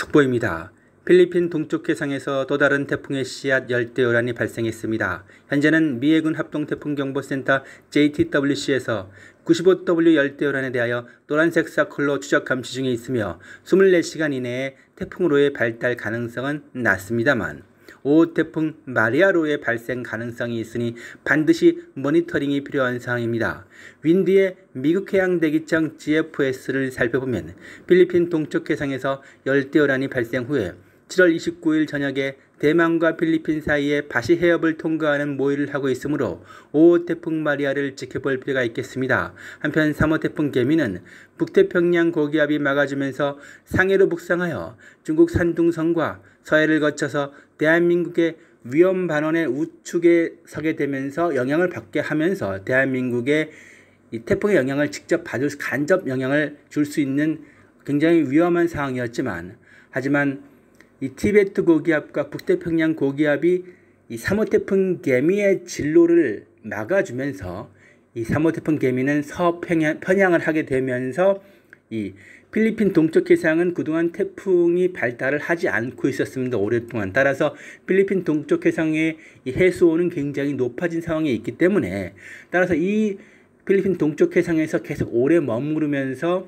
속보입니다. 필리핀 동쪽 해상에서 또 다른 태풍의 씨앗 열대요란이 발생했습니다. 현재는 미해군 합동태풍경보센터 JTWC에서 95W 열대요란에 대하여 노란색 사클로 추적 감시 중에 있으며 24시간 이내에 태풍으로의 발달 가능성은 낮습니다만 오호 태풍 마리아로의 발생 가능성이 있으니 반드시 모니터링이 필요한 상황입니다. 윈드의 미국 해양대기청 GFS를 살펴보면 필리핀 동쪽 해상에서 열대어란이 발생 후에 7월 29일 저녁에 대만과 필리핀 사이에 바시 해협을 통과하는 모의를 하고 있으므로 5호 태풍 마리아를 지켜볼 필요가 있겠습니다. 한편 3호 태풍 개미는 북태평양 고기압이 막아주면서 상해로 북상하여 중국 산둥성과 서해를 거쳐서 대한민국의 위험 반원의 우측에 서게 되면서 영향을 받게 하면서 대한민국의 이 태풍의 영향을 직접 받을 간접 영향을 줄 수 있는 굉장히 위험한 상황이었지만 하지만 이 티베트 고기압과 북태평양 고기압이 이 3호 태풍 개미의 진로를 막아주면서 이 3호 태풍 개미는 서평양 향을 하게 되면서 이 필리핀 동쪽 해상은 그동안 태풍이 발달을 하지 않고 있었습니다. 오랫동안. 따라서 필리핀 동쪽 해상의 해수온은 굉장히 높아진 상황에 있기 때문에 따라서 이 필리핀 동쪽 해상에서 계속 오래 머무르면서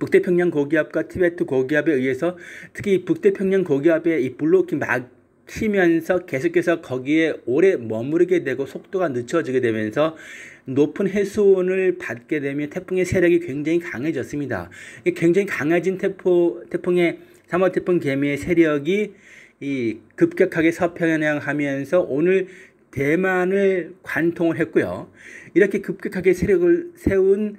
북태평양 고기압과 티베트 고기압에 의해서 특히 북태평양 고기압의 이 블로킹 막 키면서 계속해서 거기에 오래 머무르게 되고 속도가 늦춰지게 되면서 높은 해수온을 받게 되면 태풍의 세력이 굉장히 강해졌습니다. 굉장히 강해진 태포, 태풍의 3월 태풍 개미의 세력이 이 급격하게 서편향하면서 오늘 대만을 관통을 했고요. 이렇게 급격하게 세력을 세운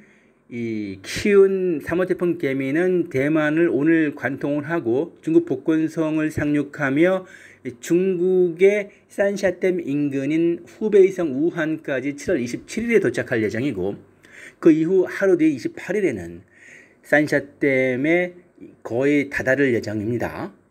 이 키운 3호 태풍 개미는 대만을 오늘 관통을 하고 중국 복건성을 상륙하며 중국의 산샤댐 인근인 후베이성 우한까지 7월 27일에 도착할 예정이고 그 이후 하루 뒤 28일에는 산샤댐에 거의 다다를 예정입니다.